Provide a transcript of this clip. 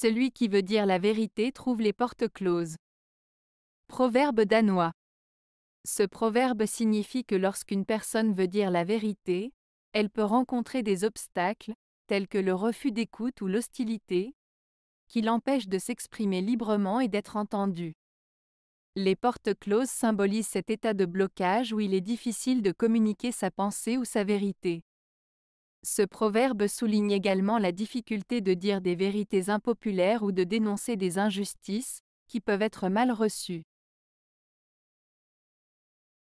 Celui qui veut dire la vérité trouve les portes closes. Proverbe danois. Ce proverbe signifie que lorsqu'une personne veut dire la vérité, elle peut rencontrer des obstacles, tels que le refus d'écoute ou l'hostilité, qui l'empêchent de s'exprimer librement et d'être entendue. Les portes closes symbolisent cet état de blocage où il est difficile de communiquer sa pensée ou sa vérité. Ce proverbe souligne également la difficulté de dire des vérités impopulaires ou de dénoncer des injustices, qui peuvent être mal reçues.